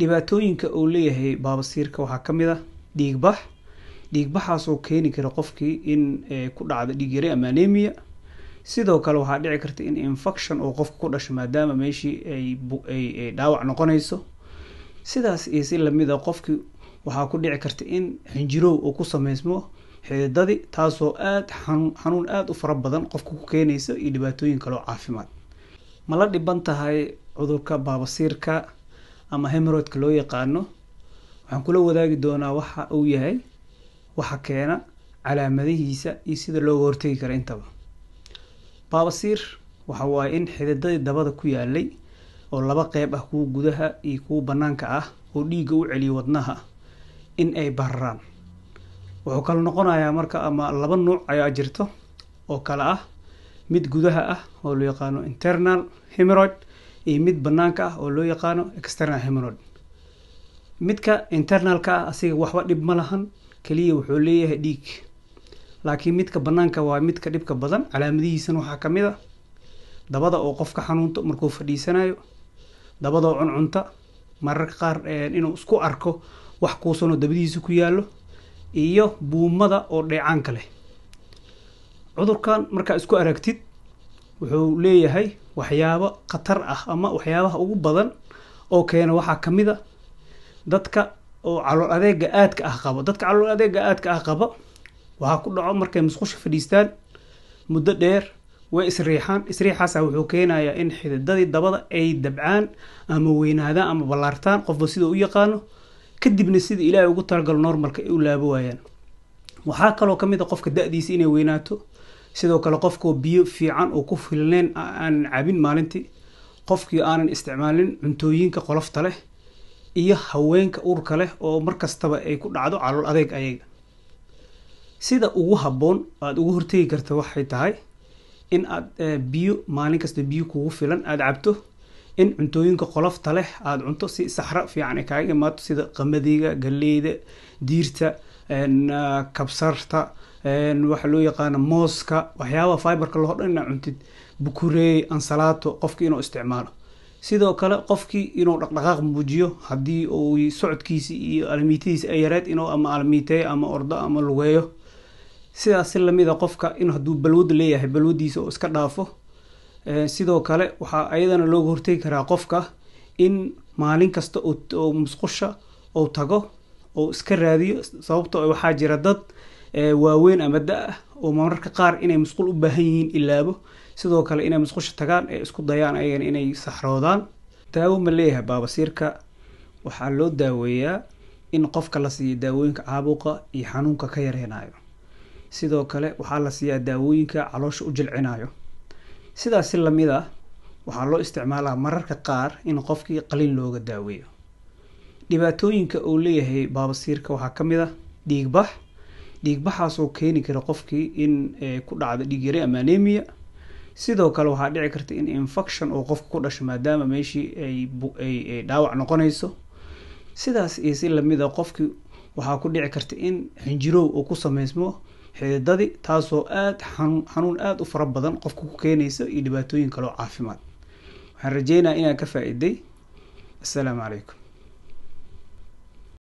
dhibaatooyinka uu leeyahay baabasiirka waxaa ka mid a ah dhiigbax dhiigbaxaasoo keeni kara qofkii in eh, ku dhacda dhiigyare ama anemia sidoo kale waxaa dhici karta in infection oo qofka ku dhasho maadaama meeshii ay dhaawac noqonayso sidaas iyo si lamid a ah qofkii waxaa ku dhici karta in xinjirow uu ku sameysmo xididadi taasoo aada xanuun xanuun aada u fara badan qofka ku keenaysa iyo dhibaatooyin kaleo caafimaad ma la dhiban tahay cudurka baabasiirka ama hemeroydka loo yaqaano waxaan kula wadaagi doonaa waxa uu yahay waxa keena calaamadihiisa iyo sida looga hortegi kara intaba baabasiir waxa waaye in xididadii dabada ku yaalay oo laba qeyb ah kuwa gudaha iyo kuwa bannaanka ah oo dhiigga u celiyo wadnaha in ay bararaan wuxuu kala noqonayaa marka ama laba nuuc ayaa jirto oo kale ah mid gudaha ah oo loo yaqaano internal hemeroid iyo mid banaanka ah oo loo yaqaano external hemorod midka internalka ah asiga waxba dhib ma lahan keliya wuxuu leeyahay dhiig laakiin midka banaanka ah waa midka dhibka badan calaamadihiisana waxaa ka mid a ah dabada oo qofka xanuunto markuu fadhiisanayo dabadoo cuncunta mararka qaar inuu isku arko wax kuusanoo dabadiisa ku yaallo iyo buumada oo dheecaanka leh cudurkan markaa isku aragtid wuxuu leeyahay waxyaabo khatar ah ama waxyaabaha ugu badan oo keena waxaa kamida dadka oo calool adeega aadka ah qabo dadka calool adeega aadka ah qaba waxaa ku dhaco markay musqusha fadhiistaan muddo dheer way isriixaan isriixaasaa ah wuxuu keenayaa in xididadii dabada ay dabcaan ama weynaadaan ama ballaartaan qofba sida u yaqaano kadibna sida ilaahay ugu talagalo normalka ay u laabo waayaan waxaa kaloo ka mid a qofka da-diisa inay weynaato sidoo kale qofkoo biyo fiican oo ku filneen aanan cabin maalintii qofkii aanan isticmaalin cuntooyinka qolofta leh iyo haweenka urka leh oo markastaba ay ku dhacdo calool adeeg ayaga sida ugu haboon aada ugu hortegi karta waxay tahay in aada e, biyo maalin kasta biyo kugu filan aad cabto in cuntooyinka qolofta leh aada cunto si saxra fiican ay kaaga imaato sida qamadiga galleyda diirta e, kabsarta waxa loo yaqaana mooska waxyaaba fiberka lahodhan inaa cuntid bukureey ansalaato qofki inuu isticmaalo sidoo kale qofkii inuu dhaqdhaqaaq muujiyo haddii uu socodkiisi iyo alamiitadiisi ay yareed inuu ama alamiitey ama ordo ama lugeeyo sidaas si lamida ah qofka in hadduu balwad leeyahay balwadiisa oo iska dhaafo sidoo kale waxaa ayadana looga hortegi karaa qofka in maalin kasta oo musqusha ou tago ou iska raadiyo sababto ah waxaa jira dad waaweyn ama da-ah oo mararka qaar inay musqul u baahan yihiin ilaabo sidoo kale inay musqusha tagaan ee isku dayaan ayagana inay saxroodaan daawo ma leeyahay baabasiirka waxaa loo daaweeyaa in qofka la siiyo daawooyinka caabuqa iyo xanuunka ka yareynayo sidoo kale waxaa la siiyaa daawooyinka caloosha u jilcinayo sidaasi lamid ah waxaa loo isticmaalaa mararka qaar in qofkii qalin looga daaweeyo dhibaatooyinka uu leeyahay baabasiirka waxaa ka mid ah dhiigbax dhiigbaxaasoo keeni kara qofkii in e, ku dhacda dhiig yare ama anemia sidoo kale waxaa dhici karta in infection oo qofka ku dhasho maadaama meeshii ay e, dhaawac noqonayso sidaas iyo si lamid a qofki waxaa ku dhici karta in xinjirow oo ku sameysmo xididadi taasoo aada xanuun xanuun aada u fara badan qofka ku keenaysa iyo dhibaatooyin kaleo caafimaad waxaan rajeynaha inaan ka faa-iday assalaamu calaykum